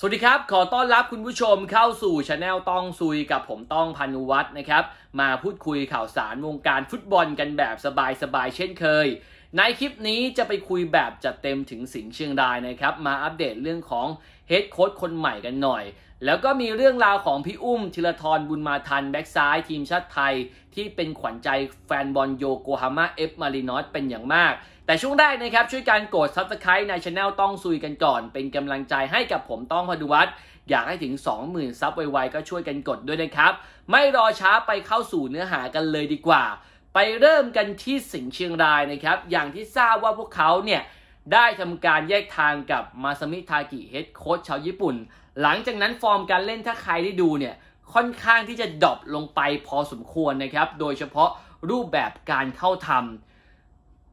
สวัสดีครับ ขอต้อนรับคุณผู้ชมเข้าสู่ช anel ต้องซุยกับผมต้องพันุวัฒน์นะครับ มาพูดคุยข่าวสารวงการฟุตบอลกันแบบสบายๆเช่นเคย ในคลิปนี้จะไปคุยแบบจัดเต็มถึงสิงห์เชียงรายนะครับ มาอัปเดตเรื่องของเฮดโค้ชคนใหม่กันหน่อย แล้วก็มีเรื่องราวของพี่อุ้มธีรทรบุญมาทันแบ็กซ้ายทีมชาติไทย ที่เป็นขวัญใจแฟนบอลโยโกฮาม่าเอฟมารินอสเป็นอย่างมากแต่ช่วงแรกนะครับช่วยการกด Subscribe ในช anel ต้องซุยกันก่อน เป็นกำลังใจให้กับผมต้องพดุวัตรอยากให้ถึง 20,000ซับไวๆ ก็ช่วยกันกดด้วยนะครับ ไม่รอช้าไปเข้าสู่เนื้อหากันเลยดีกว่า ไปเริ่มกันที่สิงห์เชียงรายนะครับ อย่างที่ทราบว่าพวกเขาเนี่ย ได้ทำการแยกทางกับมาซามิทากิเฮดโค้ชชาวญี่ปุ่น หลังจากนั้นฟอร์มการเล่นถ้าใครได้ดูเนี่ยค่อนข้างที่จะดรอปลงไปพอสมควรนะครับโดยเฉพาะรูปแบบการเข้าทำ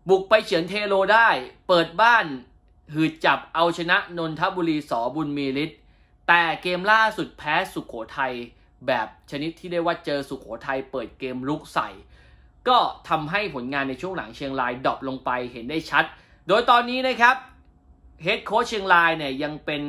บุกไปเฉือนเทโลได้เปิดบ้านหืดจับเอาชนะนนทบุรีสอบุญมีฤทธิ์แต่เกมล่าสุดแพ้สุขโขทัยแบบชนิดที่ได้ว่าเจอสุขโขทัยเปิดเกมลุกใส่ ก็ทำให้ผลงานในช่วงหลังเชียงรายดรอปลงไปเห็นได้ชัด โดยตอนนี้นะครับเฮดโค้ชเชียงรายเนี่ยยังเป็น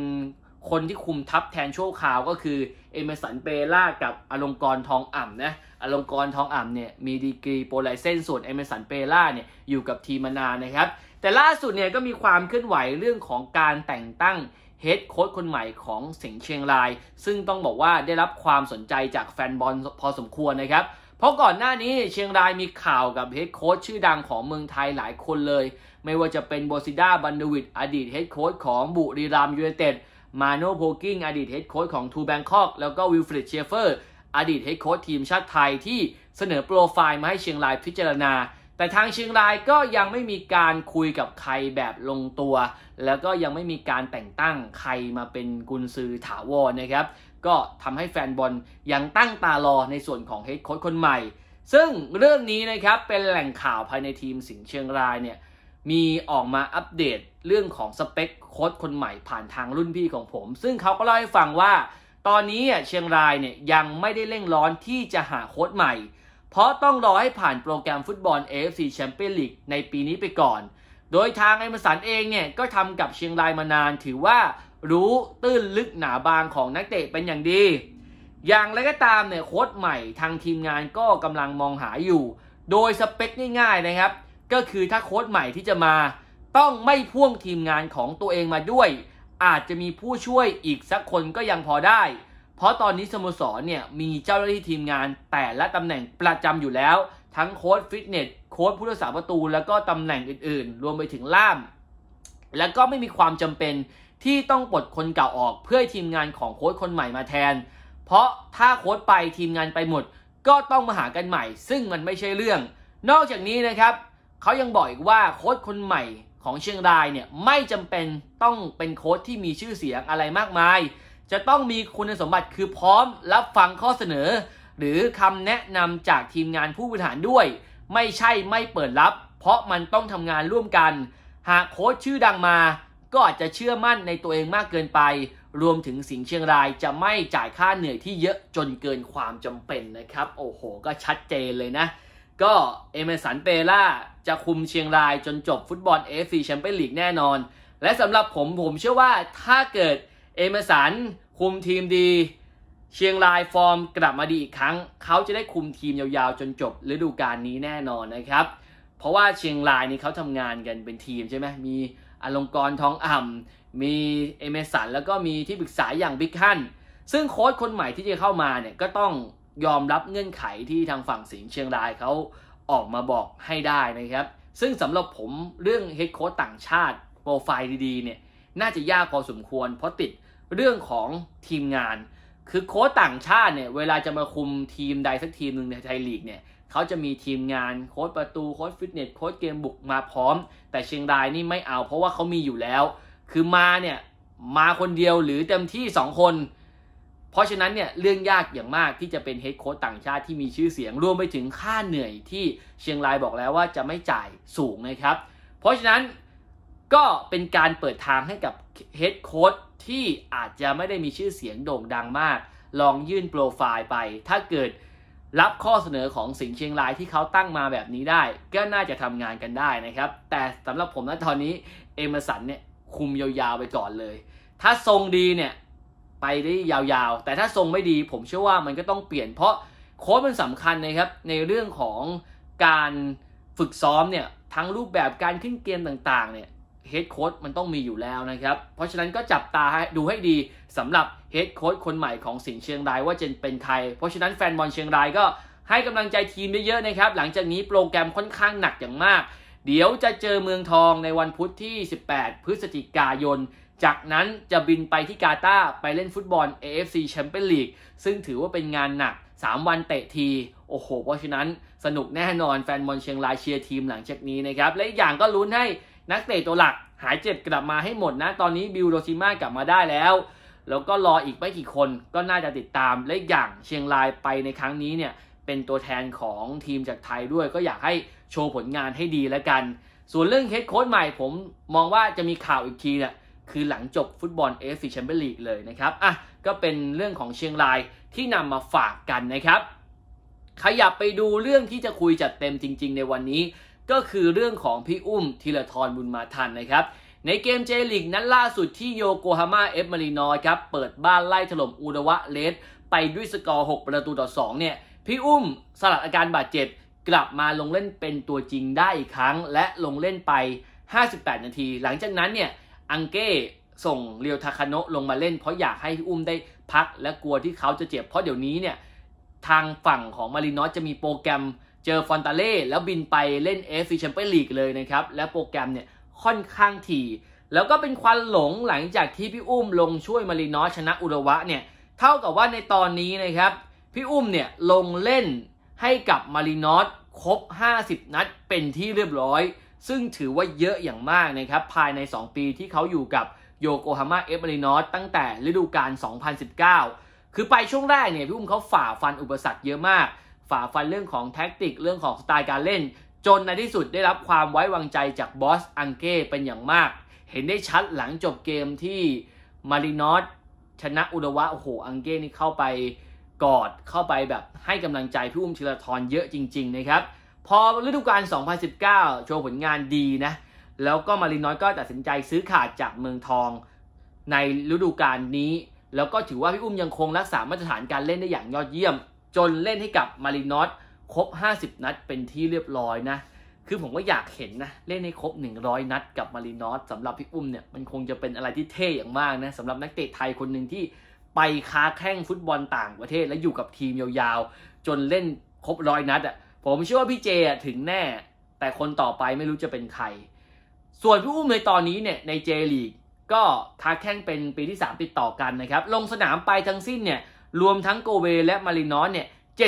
คนที่คุมทัพแทนโชคข่าวก็คือเอเมสันเปล่ากับอลงกรทองอ่ำนะอลงกรทองอ่ำเนี่ยมีดีกรีโปรไลเซนส่วนเอเมสันเปล่าเนี่ยอยู่กับทีมานานนะครับแต่ล่าสุดเนี่ยก็มีความเคลื่อนไหวเรื่องของการแต่งตั้งเฮดโค้ชคนใหม่ของสิงห์เชียงราย ซึ่งต้องบอกว่าได้รับความสนใจจากแฟนบอลพอสมควรนะครับเพราะก่อนหน้านี้เชียงรายมีข่าวกับเฮดโค้ชชื่อดังของเมืองไทยหลายคนเลย ไม่ว่าจะเป็นโบซิด้าบันดวิดอดีตเฮดโค้ชของบุรีรัมยูไนเต็ดมาโนโพกิงอดีตเฮดโค้ชของทูแบงคอกแล้วก็วิลฟริดเชฟเฟอร์อดีตเฮดโค้ชทีมชาติไทยที่เสนอโปรไฟล์มาให้เชียงรายพิจารณา แต่ทางเชียงรายก็ยังไม่มีการคุยกับใครแบบลงตัว แล้วก็ยังไม่มีการแต่งตั้งใครมาเป็นกุนซือถาวรนะครับก็ทำให้แฟนบอลยังตั้งตารอในส่วนของเฮดโค้ชคนใหม่ ซึ่งเรื่องนี้นะครับ เป็นแหล่งข่าวภายในทีมสิงห์เชียงรายเนี่ยมีออกมาอัปเดตเรื่องของสเปคโค้ดคนใหม่ผ่านทางรุ่นพี่ของผม ซึ่งเขาก็เล่าให้ฟังว่า ตอนนี้เชียงรายเนี่ยยังไม่ได้เร่งร้อนที่จะหาโค้ดใหม่ เพราะต้องรอให้ผ่านโปรแกรมฟุตบอล AFC Champions League ในปีนี้ไปก่อน โดยทางไอมสันเองเนี่ยก็ทำกับเชียงรายมานานถือว่ารู้ตื้นลึกหนาบางของนักเตะเป็นอย่างดี อย่างไรก็ตามเนี่ยโค้ดใหม่ทางทีมงานก็กำลังมองหาอยู่ โดยสเปคง่ายๆ นะครับก็คือถ้าโค้ชใหม่ที่จะมา ต้องไม่พ่วงทีมงานของตัวเองมาด้วย อาจจะมีผู้ช่วยอีกสักคนก็ยังพอได้ เพราะตอนนี้สโมสรเนี่ยมีเจ้าหน้าที่ทีมงาน แต่ละตำแหน่งประจำอยู่แล้ว ทั้งโค้ชฟิตเนสโค้ชผู้รักษาประตูแล้วก็ตำแหน่งอื่นๆ รวมไปถึงล่าม และก็ไม่มีความจำเป็นที่ต้องปลดคนเก่าออกเพื่อทีมงานของโค้ชคนใหม่มาแทน เพราะถ้าโค้ชไปทีมงานไปหมด ก็ต้องมาหากันใหม่ ซึ่งมันไม่ใช่เรื่อง นอกจากนี้นะครับเขายังบอกอีกว่าโค้ชคนใหม่ของเชียงรายเนี่ย ไม่จำเป็นต้องเป็นโค้ชที่มีชื่อเสียงอะไรมากมาย จะต้องมีคุณสมบัติคือพร้อมรับฟังข้อเสนอ หรือคำแนะนำจากทีมงานผู้บริหารด้วย ไม่ใช่ไม่เปิดรับ เพราะมันต้องทำงานร่วมกัน หากโค้ชชื่อดังมา ก็อาจจะเชื่อมั่นในตัวเองมากเกินไป รวมถึงสิงเชียงรายจะไม่จ่ายค่าเหนื่อยที่เยอะจนเกินความจำเป็นนะครับ โอ้โห ก็ชัดเจนเลยนะก็เอเมสันเปล่าจะคุมเชียงรายจนจบฟุตบอลเอฟซีแชมเปี้ยนลีกแน่นอน และสำหรับผมผมเชื่อว่าถ้าเกิดเอเมสันคุมทีมดี เชียงรายฟอร์มกลับมาดีอีกครั้ง เขาจะได้คุมทีมยาวๆจนจบฤดูกาลนี้แน่นอนนะครับ เพราะว่าเชียงรายนี่เขาทำงานกันเป็นทีมใช่ไหมมีอลงกรทองอ่ำมีเอเมสันแล้วก็มีที่ปรึกษาอย่างบิ๊กฮันซึ่งโค้ชคนใหม่ที่จะเข้ามาเนี่ยก็ต้องยอมรับเงื่อนไขที่ทางฝั่งสิงห์เชียงรายเขาออกมาบอกให้ได้นะครับ ซึ่งสำหรับผมเรื่องเฮดโค้ชต่างชาติ โปรไฟล์ดีๆเนี่ยน่าจะยากพอสมควรเพราะติดเรื่องของทีมงาน คือโค้ชต่างชาติเนี่ย เวลาจะมาคุมทีมใดสักทีมหนึ่งในไทยลีกเนี่ยเขาจะมีทีมงานโค้ชประตูโค้ชฟิตเนสโค้ชเกมบุกมาพร้อม แต่เชียงรายนี่ไม่เอาเพราะว่าเขามีอยู่แล้ว คือมาเนี่ยมาคนเดียวหรือเต็มที่ 2 คนเพราะฉะนั้นเนี่ยเรื่องยากอย่างมากที่จะเป็นเฮดโค้ชต่างชาติที่มีชื่อเสียงรวมไปถึงค่าเหนื่อยที่เชียงรายบอกแล้วว่าจะไม่จ่ายสูงนะครับ เพราะฉะนั้นก็เป็นการเปิดทางให้กับเฮดโค้ชที่อาจจะไม่ได้มีชื่อเสียงโด่งดังมาก ลองยื่นโปรไฟล์ไป ถ้าเกิดรับข้อเสนอของสิงเชียงรายที่เขาตั้งมาแบบนี้ได้ ก็น่าจะทำงานกันได้นะครับแต่สำหรับผมนะตอนนี้เอมสันเนี่ยคุมยาวๆไปก่อนเลย ถ้าทรงดีเนี่ยไปได้ยาวๆ แต่ถ้าทรงไม่ดีผมเชื่อว่ามันก็ต้องเปลี่ยน เพราะโค้ชมันสำคัญนะครับในเรื่องของการฝึกซ้อมเนี่ยทั้งรูปแบบการขึ้นเกมต่างๆเนี่ยเฮดโค้ดมันต้องมีอยู่แล้วนะครับ เพราะฉะนั้นก็จับตาดูให้ดีสำหรับเฮดโค้ดคนใหม่ของสิงห์เชียงรายว่าจะเป็นใครเพราะฉะนั้นแฟนบอลเชียงรายก็ให้กำลังใจทีมเยอะๆนะครับหลังจากนี้โปรแกรมค่อนข้างหนักอย่างมาก เดี๋ยวจะเจอเมืองทองในวันพุธที่ 18 พฤศจิกายนจากนั้นจะบินไปที่กาตาร์ไปเล่นฟุตบอล AFC แชมเปี้ยนลีก ซึ่งถือว่าเป็นงานหนัก 3 วันเตะที โอ้โหเพราะฉะนั้นสนุกแน่นอนแฟนบอลเชียงรายเชียร์ทีมหลังจากนี้นะครับ และอีกอย่างก็ลุ้นให้นักเตะตัวหลักหายเจ็บกลับมาให้หมดนะ ตอนนี้บิลโรชิมากลับมาได้แล้ว แล้วก็รออีกไม่กี่คนก็น่าจะติดตามและอีกอย่างเชียงรายไปในครั้งนี้เนี่ยเป็นตัวแทนของทีมจากไทยด้วย ก็อยากให้โชว์ผลงานให้ดีแล้วกัน ส่วนเรื่องเฮดโค้ชใหม่ผมมองว่าจะมีข่าวอีกทีเนี่ยคือหลังจบฟุตบอลเอฟซีแชมเปี้ยนลีกเลยนะครับ อ่ะ ก็เป็นเรื่องของเชียงรายที่นำมาฝากกันนะครับ ขยับไปดูเรื่องที่จะคุยจัดเต็มจริงๆ ในวันนี้ ก็คือเรื่องของพี่อุ้มธีรทรบุญมาทันนะครับ ในเกมเจลิกนั้นล่าสุดที่โยโกฮาม่าเอฟมารีนอยครับเปิดบ้านไล่ถล่มอุรวะเลส ไปด้วยสกอร์ 6 ประตูต่อ2เนี่ยพี่อุ้มสลัดอาการบาดเจ็บกลับมาลงเล่นเป็นตัวจริงได้อีกครั้ง และลงเล่นไป 58 นาที หลังจากนั้นเนี่ยอังเก้ส่งเรียวทาคาโนะลงมาเล่นเพราะอยากให้อุ้มได้พักและกลัวที่เขาจะเจ็บ เพราะเดี๋ยวนี้เนี่ยทางฝั่งของมารินอสจะมีโปรแกรมเจอฟอนตาเล่แล้วบินไปเล่นเอฟซีแชมเปี้ยนลีกเลยนะครับ และโปรแกรมเนี่ยค่อนข้างถี่ แล้วก็เป็นควันหลงหลังจากที่พี่อุ้มลงช่วยมารินอสชนะอุระวะเนี่ย เท่ากับว่าในตอนนี้นะครับพี่อุ้มเนี่ยลงเล่นให้กับมารินอสครบ 50 นัดเป็นที่เรียบร้อยซึ่งถือว่าเยอะอย่างมากนะครับ ภายใน 2 ปีที่เขาอยู่กับโยโกฮาม่าเอฟมารินอสตั้งแต่ฤดูกาล 2019 คือไปช่วงแรกเนี่ย พี่อุ้มเขาฝ่าฟันอุปสรรคเยอะมาก ฝ่าฟันเรื่องของแท็กติกเรื่องของสไตล์การเล่น จนในที่สุดได้รับความไว้วางใจจากบอสอังเก้เป็นอย่างมาก เห็นได้ชัดหลังจบเกมที่มารินอสชนะอุดวะโอ้โหอังเก้นี่เข้าไปกอดเข้าไปแบบให้กำลังใจพี่อุ้มชิรทรเยอะจริง ๆ นะครับพอฤดูกาล2019 โชว์ผลงานดีนะ แล้วก็มารินน้อยก็ตัดสินใจซื้อขาดจากเมืองทอง ในฤดูกาลนี้ แล้วก็ถือว่าพี่อุ้มยังคงรักษามาตรฐานการเล่นได้อย่างยอดเยี่ยม จนเล่นให้กับมารินนอสครบ 50 นัดเป็นที่เรียบร้อยนะ คือผมก็อยากเห็นนะ เล่นให้ครบ 100 นัดกับมารินนอสสำหรับพี่อุ้มเนี่ยมันคงจะเป็นอะไรที่เท่อย่างมากนะสำหรับนักเตะไทยคนหนึ่งที่ไปค้าแข้งฟุตบอลต่างประเทศและอยู่กับทีมยาวๆจนเล่นครบร้อยนัดอะ่ะผมเชื่อว่าพี่เจถึงแน่ แต่คนต่อไปไม่รู้จะเป็นใคร ส่วนพี่อุ้มในตอนนี้เนี่ยในเจลีกก็ค้าแข้งเป็นปีที่ 3 ติดต่อกันนะครับ ลงสนามไปทั้งสิ้นเนี่ย รวมทั้งโกเบและมารินอนเนี่ย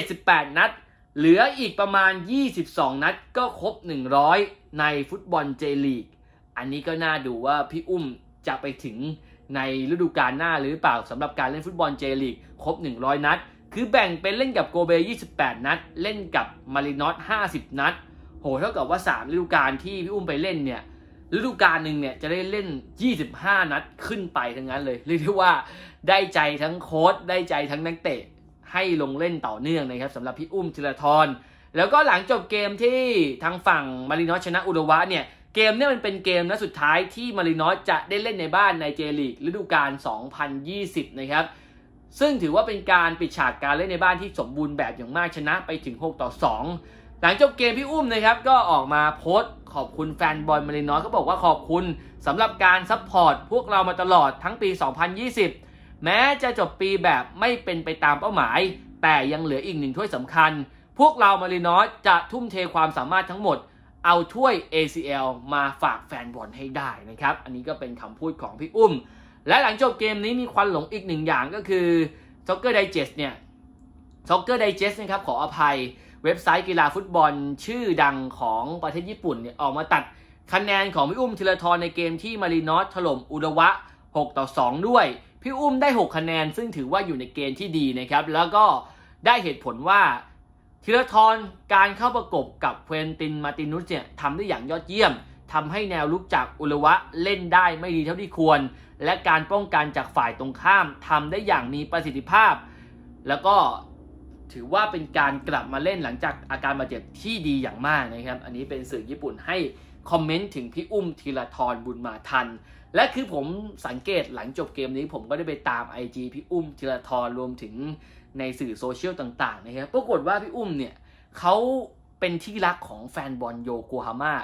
78 นัด เหลืออีกประมาณ 22 นัดก็ครบ 100 ในฟุตบอลเจลีก อันนี้ก็น่าดูว่าพี่อุ้มจะไปถึงในฤดูกาลหน้าหรือเปล่าสำหรับการเล่นฟุตบอลเจลีก ครบ 100 นัดคือแบ่งเป็นเล่นกับโกเบ 28 นัด เล่นกับมารินอส50 นัด โหเท่ากับว่า3ฤดูกาลที่พี่อุ้มไปเล่นเนี่ยฤดูกาลหนึ่งเนี่ยจะได้เล่น 25 นัดขึ้นไปทั้งนั้นเลยเรียกได้ว่าได้ใจทั้งโค้ชได้ใจทั้งนักเตะให้ลงเล่นต่อเนื่องนะครับสำหรับพี่อุ้มธีรทรแล้วก็หลังจบเกมที่ทางฝั่งมารินอสชนะอุรวะเนี่ยเกมเนี่ยมันเป็นเกมนัดสุดท้ายที่มารินอสจะได้เล่นในบ้านในเจลีกฤดูกาล 2020 นะครับซึ่งถือว่าเป็นการปิดฉากการเล่นในบ้านที่สมบูรณ์แบบอย่างมากชนะไปถึง 6 ต่อ 2 หลังจบเกมพี่อุ้มนะครับก็ออกมาโพสต์ขอบคุณแฟนบอลมาเลน้อยเขาบอกว่าขอบคุณสำหรับการซัพพอร์ตพวกเรามาตลอดทั้งปี 2020 แม้จะจบปีแบบไม่เป็นไปตามเป้าหมายแต่ยังเหลืออีกหนึ่งถ้วยสำคัญ พวกเรามาเลน้อยจะทุ่มเทความสามารถทั้งหมด เอาถ้วย ACL มาฝากแฟนบอลให้ได้นะครับอันนี้ก็เป็นคำพูดของพี่อุ้มและหลังจบเกมนี้มีควันหลงอีกหนึ่งอย่างก็คือ s o c กเกอร์ได t เนี่ย s o c กเกอร์ได t นะครับขออภัยเว็บไซต์กีฬาฟุตบอลชื่อดังของประเทศญี่ปุ่นเนี่ยออกมาตัดคะแนนของพี่อุ้มธีรทรในเกมที่มารีนอสถล่มอุระวะ6ต่อ2 ด้วยพี่อุ้มได้ 6 คะแนนซึ่งถือว่าอยู่ในเกณฑ์ที่ดีนะครับแล้วก็ได้เหตุผลว่าธีรทรการเข้าประกบกับเควินตินมาตินุสเนี่ยทำได้อย่างยอดเยี่ยมทำให้แนวลุกจากอุลวะเล่นได้ไม่ดีเท่าที่ควร และการป้องกันจากฝ่ายตรงข้ามทำได้อย่างมีประสิทธิภาพ แล้วก็ถือว่าเป็นการกลับมาเล่นหลังจากอาการบาดเจ็บ ที่ดีอย่างมากนะครับ อันนี้เป็นสื่อญี่ปุ่นให้คอมเมนต์ถึงพี่อุ้มธีรทรบุญมาทัน และคือผมสังเกตหลังจบเกมนี้ผมก็ได้ไปตาม IG พี่อุ้มธีรทรรวมถึงในสื่อโซเชียลต่างๆนะครับ ปรากฏว่าพี่อุ้มเนี่ยเขาเป็นที่รักของแฟนบอลโยโกฮาม่า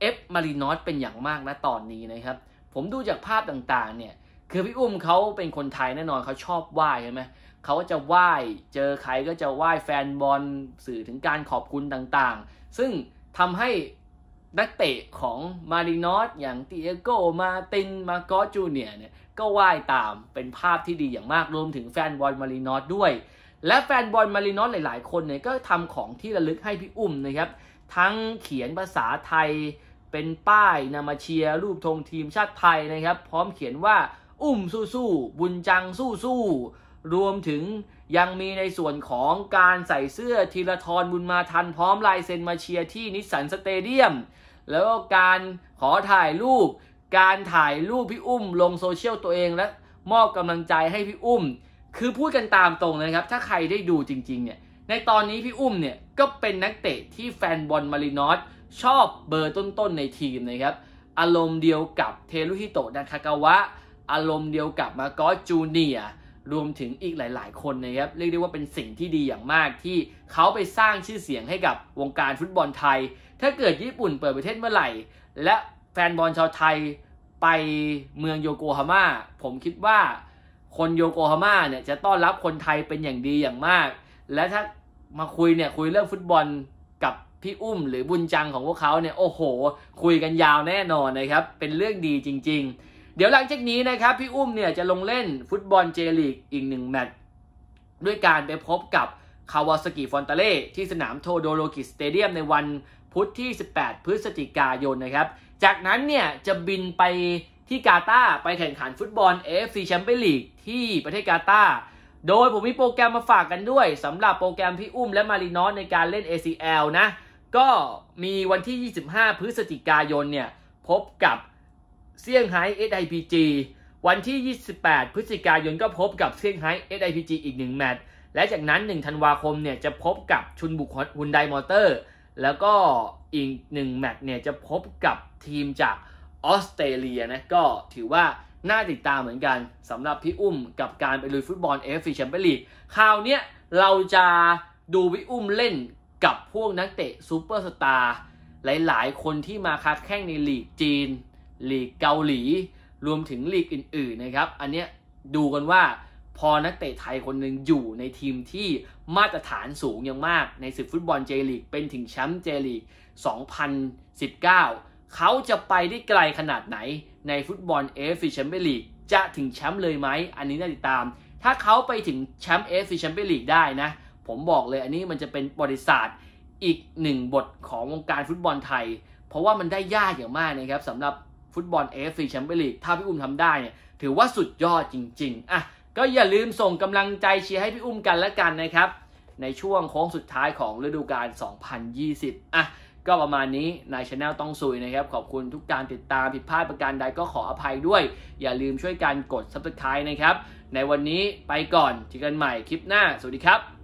เอฟมารินอสเป็นอย่างมากนะตอนนี้นะครับ ผมดูจากภาพต่างๆเนี่ย คือพี่อุ้มเขาเป็นคนไทยแน่นอน เขาชอบไหว้ใช่ไหม เขาจะไหว้เจอใครก็จะไหว้แฟนบอล สื่อถึงการขอบคุณต่างๆ ซึ่งทำให้นักเตะของมารินอสอย่างติเอโกมาติน มาโกจูเนียเนี่ย ก็ไหว้ตาม เป็นภาพที่ดีอย่างมาก รวมถึงแฟนบอลมารินอสด้วย และแฟนบอลมารินอสหลายๆคนเนี่ย ก็ทำของที่ระลึกให้พี่อุ้มนะครับ ทั้งเขียนภาษาไทยเป็นป้ายนำมาเชียร์รูปธงทีมชาติไทยนะครับ พร้อมเขียนว่า อุ้มสู้สู้บุญจังสู้สู้รวมถึงยังมีในส่วนของการใส่เสื้อ ทีละทรบุญมาทัน พร้อมลายเซ็นมาเชียร์ที่นิสสันสเตเดียม แล้วก็การขอถ่ายรูป การถ่ายรูปพี่อุ้ม ลงโซเชียลตัวเองและมอบกำลังใจให้พี่อุ้ม คือพูดกันตามตรงเลยครับ ถ้าใครได้ดูจริงๆเนี่ย ในตอนนี้พี่อุ้มเนี่ยก็เป็นนักเตะที่แฟนบอลมารินอสชอบเบอร์ต้นๆในทีมนะครับ อารมณ์เดียวกับเทรุฮิโตะนาคากาวะ อารมณ์เดียวกับมาโกจูเนียรวมถึงอีกหลายๆคนนะครับ เรียกได้ว่าเป็นสิ่งที่ดีอย่างมาก ที่เขาไปสร้างชื่อเสียงให้กับวงการฟุตบอลไทย ถ้าเกิดญี่ปุ่นเปิดประเทศเมื่อไหร่ และแฟนบอลชาวไทยไปเมืองโยโกฮาม่า ผมคิดว่าคนโยโกฮาม่าเนี่ยจะต้อนรับคนไทยเป็นอย่างดีอย่างมาก และถ้ามาคุยเนี่ยคุยเรื่องฟุตบอลพี่อุ้มหรือบุญจังของพวกเขาเนี่ยโอ้โห คุยกันยาวแน่นอนนะครับ เป็นเรื่องดีจริง ๆ เดี๋ยวหลังจากนี้นะครับ พี่อุ้มเนี่ยจะลงเล่นฟุตบอลเจลีกอีกหนึ่งแมตช์ด้วยการไปพบกับ คาวาสกิฟอนตาเล่ที่สนามโทโดโลกิสเตเดียมในวันพุธที่ 18 พฤศจิกายนนะครับ จากนั้นเนี่ยจะบินไปที่กาตาร์ไปแข่งขันฟุตบอล AFC แชมเปี้ยนลีกที่ประเทศกาตาร์โดยผมมีโปรแกรมมาฝากกันด้วยสำหรับโปรแกรมพี่อุ้ม และมารินอสในการเล่น ACL นะก็มีวันที่ 25 พฤศจิกายนเนี่ย พบกับเซี่ยงไฮ้ SIPG วันที่ 28 พฤศจิกายนก็พบกับเซี่ยงไฮ้ SIPG อีก 1 แมตช์และจากนั้น1ธันวาคมเนี่ยจะพบกับชุนบุคฮุนไดมอเตอร์ แล้วก็อีก 1 แมตช์เนี่ยจะพบกับทีมจากออสเตรเลียนะก็ถือว่าน่าติดตามเหมือนกันสำหรับพี่อุ้มกับการไปลุยฟุตบอล AFC Champions l e a ลีกคราวเนี้ยเราจะดูพี่อุ้มเล่นกับพวกนักเตะซูเปอร์สตาร์หลายๆ คนที่มาคัดแข่งในลีกจีน ลีกเกาหลี รวมถึงลีกอื่น ๆ นะครับ อันเนี้ยดูกันว่าพอนักเตะไทยคนหนึ่งอยู่ในทีมที่มาตรฐานสูงอย่างมาก ในศึกฟุตบอลเจลีกเป็นถึงแชมป์เจลีก 2019 เขาจะไปได้ไกลขนาดไหนในฟุตบอลเอฟซีแชมเปี้ยนลีกจะถึงแชมป์เลยไหม อันนี้น่าติดตาม ถ้าเขาไปถึงแชมป์เอฟซีแชมเปี้ยนลีกได้นะผมบอกเลยอันนี้มันจะเป็นบริษัทอีกหนึ่งบทของวงการฟุตบอลไทย เพราะว่ามันได้ยากอย่างมากนะครับสำหรับฟุตบอลเอฟซีแชมเปี้ยนลีกถ้าพี่อุ้มทำได้เนี่ย ถือว่าสุดยอดจริงๆอ่ะก็อย่าลืมส่งกำลังใจเชียร์ให้พี่อุ้มกันละกันนะครับ ในช่วงโค้งสุดท้ายของฤดูกาล2020อ่ะก็ประมาณนี้ในช anel ต้องซุยนะครับขอบคุณทุกการติดตามผิดพลาดประการใดก็ขออภัยด้วย อย่าลืมช่วยกันกด subscribe นะครับในวันนี้ไปก่อนเจอกันใหม่คลิปหน้าสวัสดีครับ